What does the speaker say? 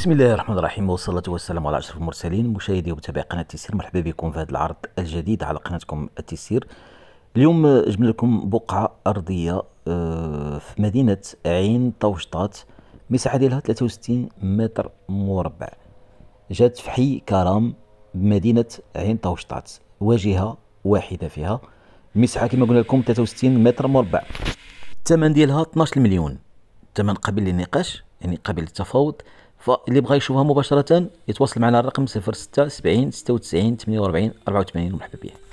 بسم الله الرحمن الرحيم والصلاة والسلام على أشرف المرسلين مشاهدي ومتابعي قناة تيسير مرحبا بكم في هذا العرض الجديد على قناتكم التيسير اليوم جبنا لكم بقعة أرضية آه، في مدينة عين طوشطات مساحة ديالها 63 متر مربع جات في حي كرام بمدينة عين طوشطات واجهة واحدة فيها مساحة كما قلنا لكم 63 متر مربع الثمن ديالها 12 مليون ثمن قبل للنقاش يعني قبل التفاوض فاللي بغى يشوفها مباشرة يتواصل معنا على الرقم 06 70 96 48 84 ومرحبا به